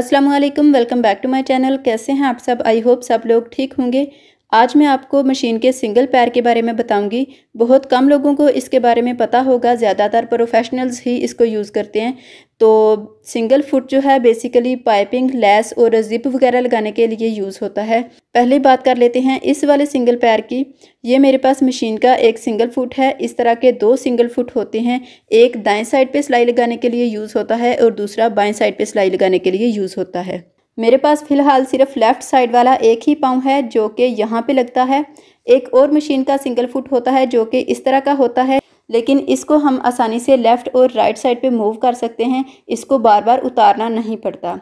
Aslam welcome back to my channel कैसे हैं आप सब आई होप सब लोग ठीक होंगे आज मैं आपको मशीन के सिंगल पैर के बारे में बताऊंगी बहुत कम लोगों को इसके बारे में पता होगा ज़्यादातर प्रोफेशनल्स ही इसको यूज़ करते हैं तो सिंगल फुट जो है बेसिकली पाइपिंग लैस और जिप वगैरह लगाने के लिए यूज़ होता है पहले बात कर लेते हैं इस वाले सिंगल पैर की ये मेरे पास मशीन का एक सिंगल फुट है इस तरह के दो सिंगल फुट होते हैं एक दाएँ साइड पर सिलाई लगाने के लिए यूज़ होता है और दूसरा बाएँ साइड पर सिलाई लगाने के लिए यूज़ होता है मेरे पास फ़िलहाल सिर्फ लेफ़्ट साइड वाला एक ही पाँव है जो कि यहाँ पे लगता है एक और मशीन का सिंगल फुट होता है जो कि इस तरह का होता है लेकिन इसको हम आसानी से लेफ़्ट और राइट साइड पे मूव कर सकते हैं इसको बार बार उतारना नहीं पड़ता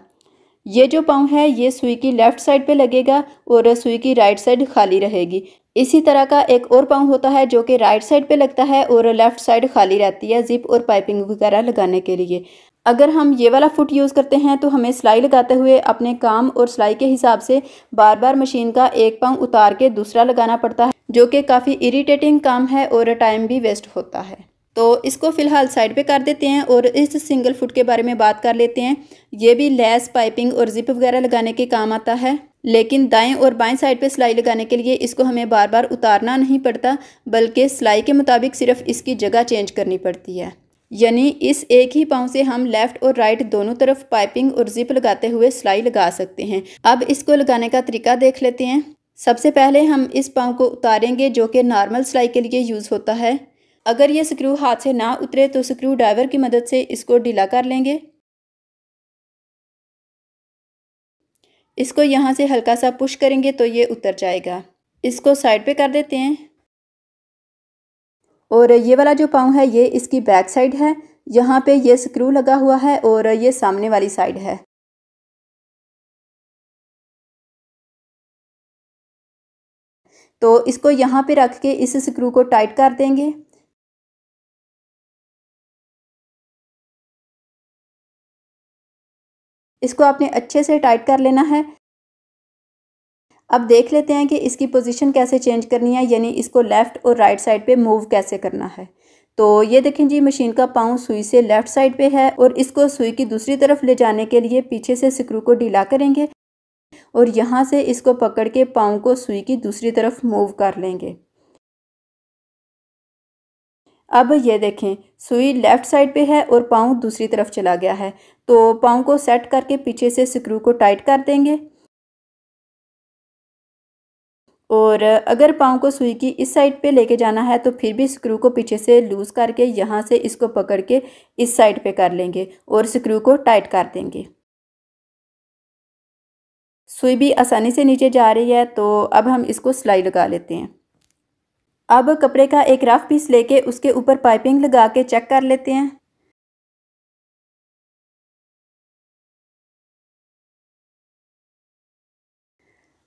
ये जो पाँव है ये सुई की लेफ़्ट साइड पे लगेगा और सुई की राइट साइड खाली रहेगी इसी तरह का एक और पाँव होता है जो कि राइट साइड पे लगता है और लेफ़्ट साइड खाली रहती है जिप और पाइपिंग वगैरह लगाने के लिए अगर हम ये वाला फुट यूज़ करते हैं तो हमें सिलाई लगाते हुए अपने काम और सिलाई के हिसाब से बार बार मशीन का एक पाँव उतार के दूसरा लगाना पड़ता है जो कि काफ़ी इरीटेटिंग काम है और टाइम भी वेस्ट होता है तो इसको फ़िलहाल साइड पे कर देते हैं और इस सिंगल फुट के बारे में बात कर लेते हैं ये भी लेस पाइपिंग और जिप वगैरह लगाने के काम आता है लेकिन दाएं और बाएं साइड पे सिलाई लगाने के लिए इसको हमें बार बार उतारना नहीं पड़ता बल्कि सिलाई के मुताबिक सिर्फ इसकी जगह चेंज करनी पड़ती है यानी इस एक ही पाँव से हम लेफ़्ट और राइट दोनों तरफ पाइपिंग और जिप लगाते हुए सिलाई लगा सकते हैं अब इसको लगाने का तरीका देख लेते हैं सबसे पहले हम इस पाँव को उतारेंगे जो कि नॉर्मल सिलाई के लिए यूज़ होता है अगर ये स्क्रू हाथ से ना उतरे तो स्क्रू ड्राइवर की मदद से इसको ढीला कर लेंगे इसको यहाँ से हल्का सा पुश करेंगे तो ये उतर जाएगा इसको साइड पे कर देते हैं और ये वाला जो पाँव है ये इसकी बैक साइड है यहाँ पे ये स्क्रू लगा हुआ है और ये सामने वाली साइड है तो इसको यहाँ पे रख के इस स्क्रू को टाइट कर देंगे इसको आपने अच्छे से टाइट कर लेना है अब देख लेते हैं कि इसकी पोजीशन कैसे चेंज करनी है यानी इसको लेफ़्ट और राइट साइड पे मूव कैसे करना है तो ये देखें जी मशीन का पाँव सुई से लेफ़्ट साइड पे है और इसको सुई की दूसरी तरफ ले जाने के लिए पीछे से स्क्रू को ढीला करेंगे और यहाँ से इसको पकड़ के पाँव को सुई की दूसरी तरफ मूव कर लेंगे अब ये देखें सुई लेफ़्ट साइड पे है और पाँव दूसरी तरफ चला गया है तो पाँव को सेट करके पीछे से स्क्रू को टाइट कर देंगे और अगर पाँव को सुई की इस साइड पे लेके जाना है तो फिर भी स्क्रू को पीछे से लूज़ करके यहाँ से इसको पकड़ के इस साइड पे कर लेंगे और स्क्रू को टाइट कर देंगे सुई भी आसानी से नीचे जा रही है तो अब हम इसको सिलाई लगा लेते हैं अब कपड़े का एक रफ पीस लेके उसके ऊपर पाइपिंग लगा के चेक कर लेते हैं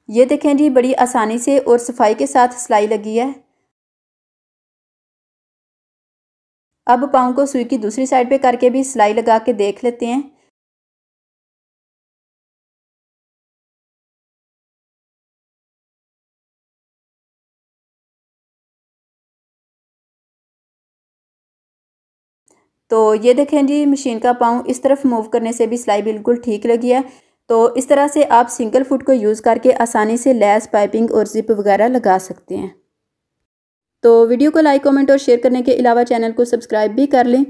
ये देखें जी बड़ी आसानी से और सफाई के साथ सिलाई लगी है अब पाँव को सुई की दूसरी साइड पे करके भी सिलाई लगा के देख लेते हैं तो ये देखें जी मशीन का पाँव इस तरफ मूव करने से भी सिलाई बिल्कुल ठीक लगी है तो इस तरह से आप सिंगल फुट को यूज़ करके आसानी से लैस पाइपिंग और जिप वगैरह लगा सकते हैं तो वीडियो को लाइक कमेंट और शेयर करने के अलावा चैनल को सब्सक्राइब भी कर लें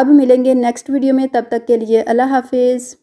अब मिलेंगे नेक्स्ट वीडियो में तब तक के लिए अल्लाह हाफिज़